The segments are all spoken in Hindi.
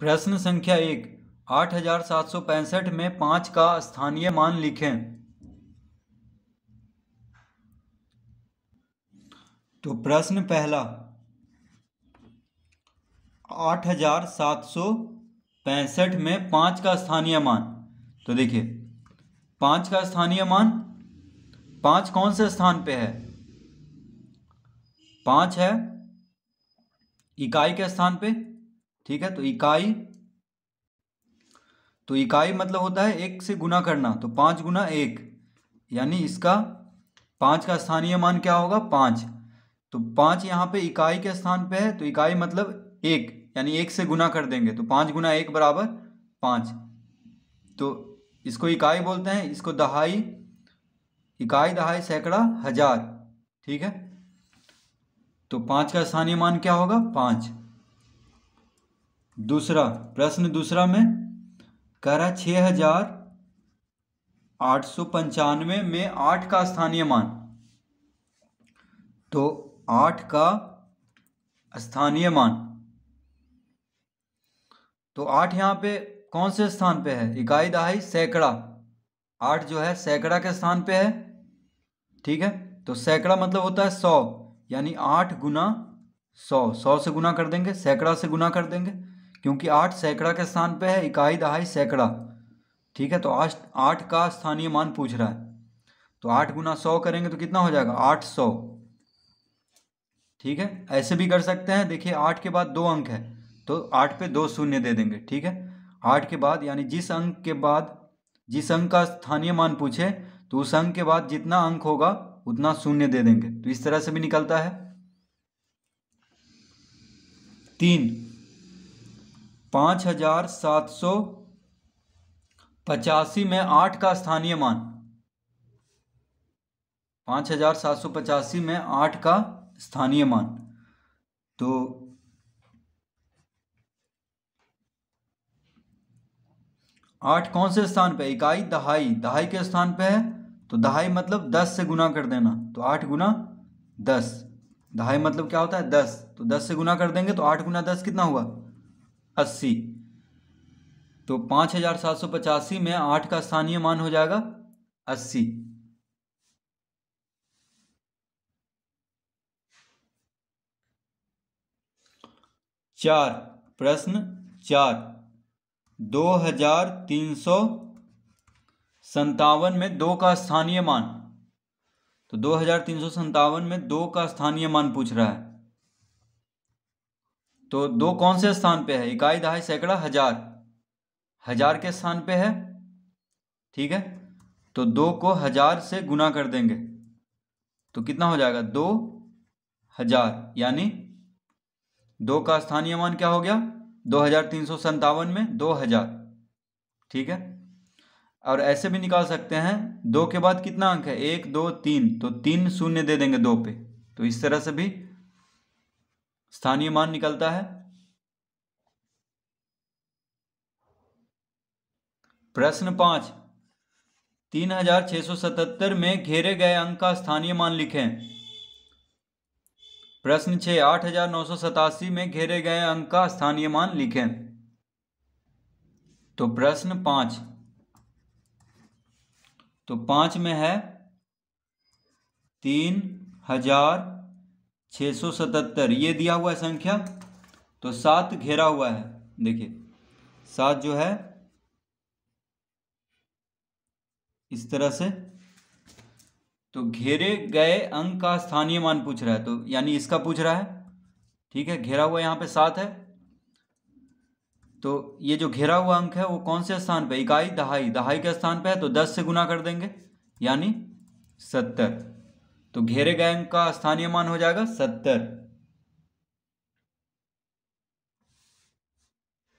प्रश्न संख्या एक आठ हजार सात सौ पैंसठ में पांच का स्थानीय मान लिखें तो प्रश्न पहला आठ हजार सात सौ पैंसठ में पांच का स्थानीय मान तो देखिए पांच का स्थानीय मान पांच कौन से स्थान पे है पांच है इकाई के स्थान पे ठीक है तो इकाई तो इकाई मतलब होता है एक से गुना करना तो पांच गुना एक यानी इसका पांच का स्थानीय मान क्या होगा पांच तो पांच यहां पे इकाई के स्थान पे है तो इकाई मतलब एक यानी एक से गुना कर देंगे तो पांच गुना एक बराबर पांच तो इसको इकाई बोलते हैं इसको दहाई इकाई दहाई सैकड़ा हजार ठीक है तो पांच का स्थानीय मान क्या होगा पांच दूसरा प्रश्न दूसरा में कह रहा छः हजार आठ सौ पंचानवे में आठ का स्थानीय मान तो आठ का स्थानीय मान तो आठ यहाँ पे कौन से स्थान पे है इकाई दहाई सैकड़ा आठ जो है सैकड़ा के स्थान पे है ठीक है तो सैकड़ा मतलब होता है सौ यानी आठ गुना सौ सौ से गुना कर देंगे सैकड़ा से गुना कर देंगे क्योंकि आठ सैकड़ा के स्थान पे है इकाई दहाई सैकड़ा ठीक है तो आज आठ का स्थानीय मान पूछ रहा है तो आठ गुना सौ करेंगे तो कितना हो जाएगा आठ सौ ठीक है ऐसे भी कर सकते हैं देखिए आठ के बाद दो अंक है तो आठ पे दो शून्य दे देंगे ठीक है आठ के बाद यानी जिस अंक के बाद जिस अंक का स्थानीय मान पूछे तो उस अंक के बाद जितना अंक होगा उतना शून्य दे देंगे तो इस तरह से भी निकलता है तीन पाँच हजार सात सौ पचासी में आठ का स्थानीय मान पाँच हजार सात सौ पचासी में आठ का स्थानीय मान तो आठ कौन से स्थान पे इकाई दहाई दहाई के स्थान पे है तो दहाई मतलब दस से गुना कर देना तो आठ गुना दस दहाई मतलब क्या होता है दस तो दस से गुना कर देंगे तो आठ गुना दस कितना हुआ अस्सी तो पांच हजार सात सौ पचासी में आठ का स्थानीय मान हो जाएगा अस्सी चार प्रश्न चार दो हजार तीन सौ संतावन में दो का स्थानीय मान तो दो हजार तीन सौ संतावन में दो का स्थानीय मान पूछ रहा है तो दो हम्म। कौन से स्थान पे है इकाई दहाई सैकड़ा हजार हजार हम्म। के स्थान पे है ठीक है तो दो को हजार से गुना कर देंगे तो कितना हो जाएगा दो हजार यानी दो का स्थानीय मान क्या हो गया दो हजार तीन सौ संतावन में दो हजार ठीक है और ऐसे भी निकाल सकते हैं दो के बाद कितना अंक है एक दो तीन तो तीन शून्य दे देंगे दो पे तो इस तरह से भी स्थानीय मान निकलता है प्रश्न पांच तीन हजार छह सौ सतहत्तर में घेरे गए अंक का स्थानीय मान लिखें प्रश्न छह आठ हजार नौ सौ सतासी में घेरे गए अंक का स्थानीय मान लिखें तो प्रश्न पांच तो पांच में है तीन हजार 677 सौ सतहत्तर ये दिया हुआ है संख्या तो सात घेरा हुआ है देखिए सात जो है इस तरह से तो घेरे गए अंक का स्थानीय मान पूछ रहा है तो यानी इसका पूछ रहा है ठीक है घेरा हुआ यहां पे सात है तो ये जो घेरा हुआ अंक है वो कौन से स्थान पे इकाई दहाई दहाई के स्थान पे है तो दस से गुना कर देंगे यानी सत्तर तो घेरे हम्म। गए अंक का स्थानीय मान हो जाएगा सत्तर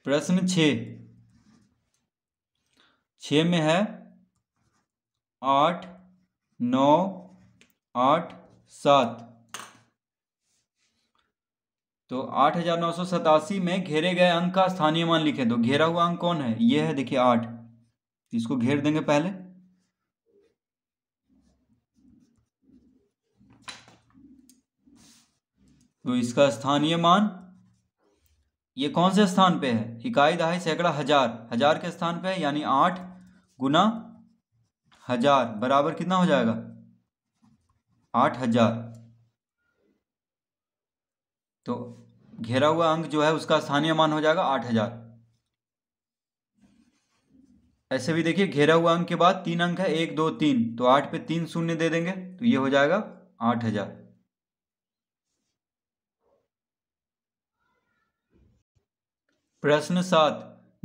प्रश्न छ में है आठ नौ आठ सात तो आठ हजार नौ सौ सतासी में घेरे गए अंक का स्थानीय मान लिखे तो घेरा हुआ अंक कौन है यह है देखिए आठ इसको घेर देंगे पहले तो इसका स्थानीय मान ये कौन से स्थान पे है इकाई दहाई सैकड़ा हजार हजार के स्थान पे है यानी आठ गुना हजार बराबर कितना हो जाएगा आठ हजार तो घेरा हुआ अंक जो है उसका स्थानीय मान हो जाएगा आठ हजार ऐसे भी देखिए घेरा हुआ अंक के बाद तीन अंक है एक दो तीन तो आठ पे तीन शून्य दे देंगे तो ये हो जाएगा आठ हजार प्रश्न सात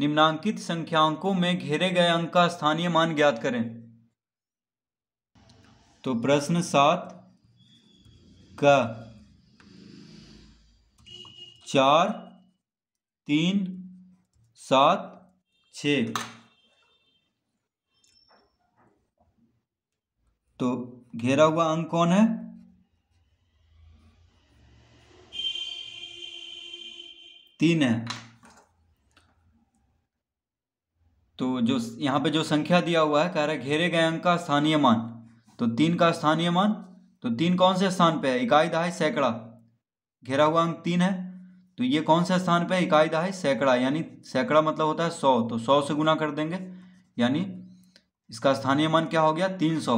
निम्नांकित संख्यांकों में घेरे गए अंक का स्थानीय मान ज्ञात करें तो प्रश्न सात का चार तीन सात छ तो घेरा हुआ अंक कौन है तीन है जो यहाँ पे जो संख्या दिया हुआ है कह रहा है घेरे गए अंक का स्थानीय मान तो तीन का स्थानीय मान तो तीन कौन से स्थान पे है इकाई दहाई सैकड़ा घेरा हुआ अंक तीन है तो ये कौन से स्थान पे है इकाई दहाई सैकड़ा यानी सैकड़ा मतलब होता है सौ तो सौ से गुना कर देंगे यानी इसका स्थानीय मान क्या हो गया तीन सौ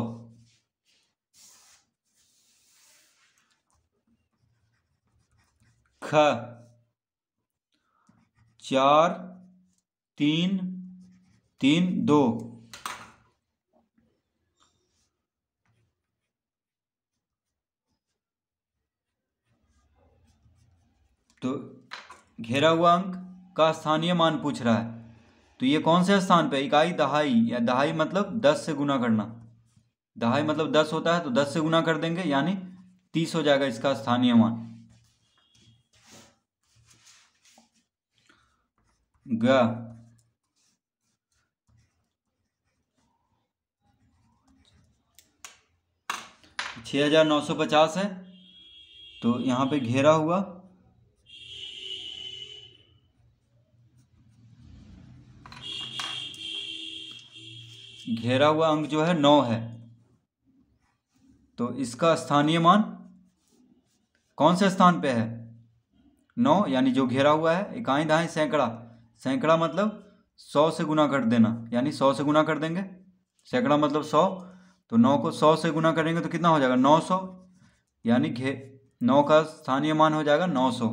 ख चार तीन तीन दो तो घेरा हुआ अंक का स्थानीय मान पूछ रहा है तो ये कौन से स्थान पे इकाई दहाई या दहाई मतलब दस से गुना करना दहाई मतलब दस होता है तो दस से गुना कर देंगे यानी तीस हो जाएगा इसका स्थानीय मान ग 6950 हज़ार नौ सौ पचास है तो यहाँ पे घेरा हुआ घेरा हुआ अंक जो है नौ है तो इसका स्थानीय मान कौन से स्थान पे है नौ यानी जो घेरा हुआ है इकाई दहाई सैकड़ा सैकड़ा मतलब सौ से गुना कर देना यानी सौ से गुना कर देंगे सैकड़ा मतलब सौ तो नौ को हम्म। सौ से गुना करेंगे तो कितना हो जाएगा नौ सौ यानी घे नौ का स्थानीय मान हो जाएगा नौ सौ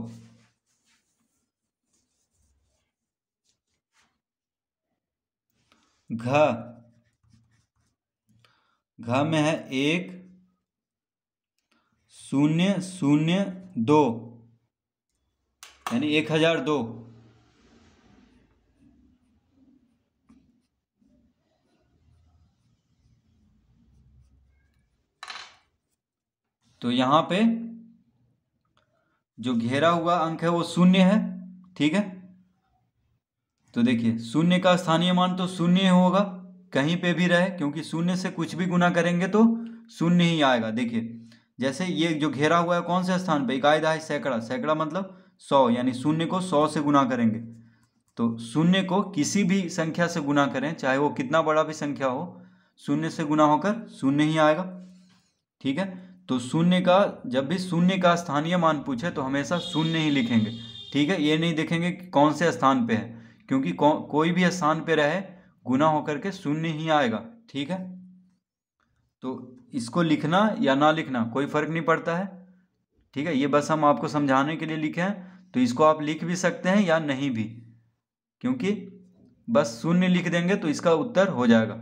घ घ में है एक शून्य शून्य दो यानी एक हजार दो तो यहां पे जो घेरा हुआ अंक है वो शून्य है ठीक है तो देखिए शून्य का स्थानीय मान तो शून्य होगा कहीं पे भी रहे क्योंकि शून्य से कुछ भी गुना करेंगे तो शून्य ही आएगा देखिए जैसे ये जो घेरा हुआ है कौन से स्थान पे इकाई दहाई सैकड़ा सैकड़ा मतलब सौ यानी शून्य को सौ से गुना करेंगे तो शून्य को किसी भी संख्या से गुना करें चाहे वो कितना बड़ा भी संख्या हो शून्य से गुना होकर शून्य ही आएगा ठीक है तो शून्य का जब भी शून्य का स्थानीय मान पूछे तो हमेशा शून्य ही लिखेंगे ठीक है ये नहीं देखेंगे कि कौन से स्थान पे है क्योंकि को, कोई भी स्थान पे रहे गुना होकर के शून्य ही आएगा ठीक है तो इसको लिखना या ना लिखना कोई फर्क नहीं पड़ता है ठीक है ये बस हम आपको समझाने के लिए लिखे हैं तो इसको आप लिख भी सकते हैं या नहीं भी क्योंकि बस शून्य लिख देंगे तो इसका उत्तर हो जाएगा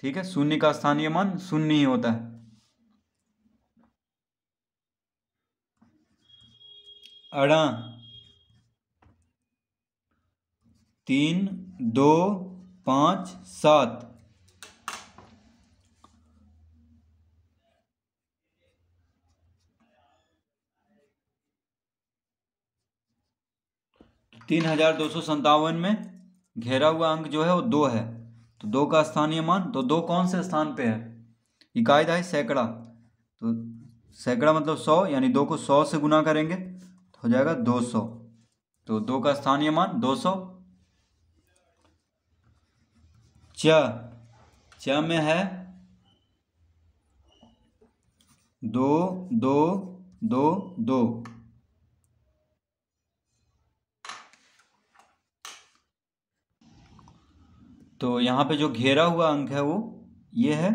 ठीक है शून्य का स्थानीय मान शून्य ही होता है अड़ा तीन दो पाँच सात तीन हजार दो सौ संतावन में घेरा हुआ अंक जो है वो दो है तो दो का स्थानीय मान तो दो कौन से स्थान पे है इकाई है सैकड़ा तो सैकड़ा मतलब सौ यानी दो को सौ से गुना करेंगे हो जाएगा 200 तो दो का स्थानीय मान 200 सौ च में है दो दो दो दो तो यहां पे जो घेरा हुआ अंक है वो ये है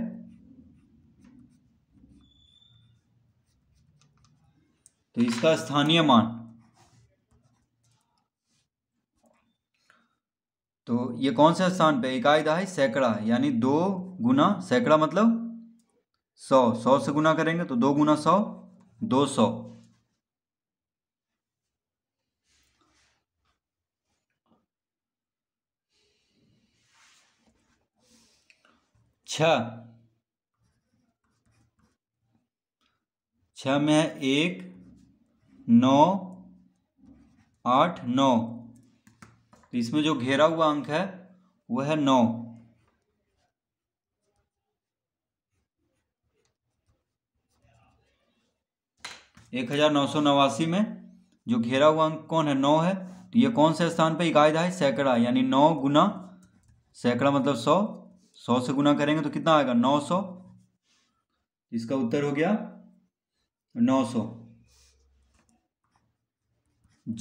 तो इसका स्थानीय मान तो ये कौन से स्थान पे इकाई दहाई सैकड़ा यानी दो गुना सैकड़ा मतलब सौ सौ से गुना करेंगे तो दो गुना सौ दो सौ छ छ में है एक नौ आठ नौ इसमें जो घेरा हुआ अंक है वह है नौ एक हजार नौ सौ नवासी में जो घेरा हुआ अंक कौन है नौ है तो यह कौन से स्थान पर इकाई है सैकड़ा यानी नौ गुना सैकड़ा मतलब सौ सौ से गुना करेंगे तो कितना आएगा नौ सौ इसका उत्तर हो गया नौ सौ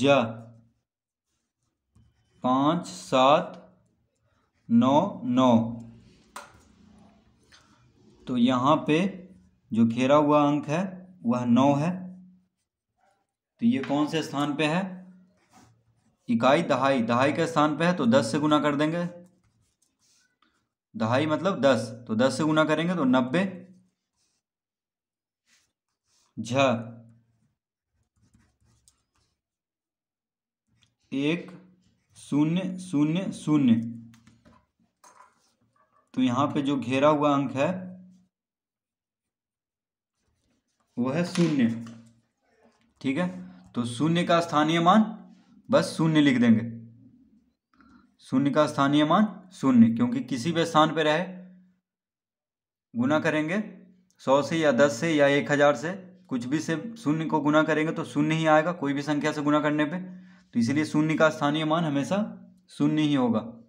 ज पाँच सात नौ नौ तो यहाँ पे जो घेरा हुआ अंक है वह नौ है तो ये कौन से स्थान पे है इकाई दहाई दहाई के स्थान पे है तो दस से गुना कर देंगे दहाई मतलब दस तो दस से गुना करेंगे तो नब्बे झ एक शून्य शून्य शून्य तो यहां पे जो घेरा हुआ अंक है वो है शून्य ठीक है तो शून्य का स्थानीय मान बस शून्य लिख देंगे शून्य का स्थानीय मान शून्य क्योंकि किसी भी स्थान पर रहे गुना करेंगे सौ से या दस से या एक हज़ार से कुछ भी से शून्य को गुना करेंगे तो शून्य ही आएगा कोई भी संख्या से गुना करने पे तो इसलिए शून्य का स्थानीय मान हमेशा शून्य ही होगा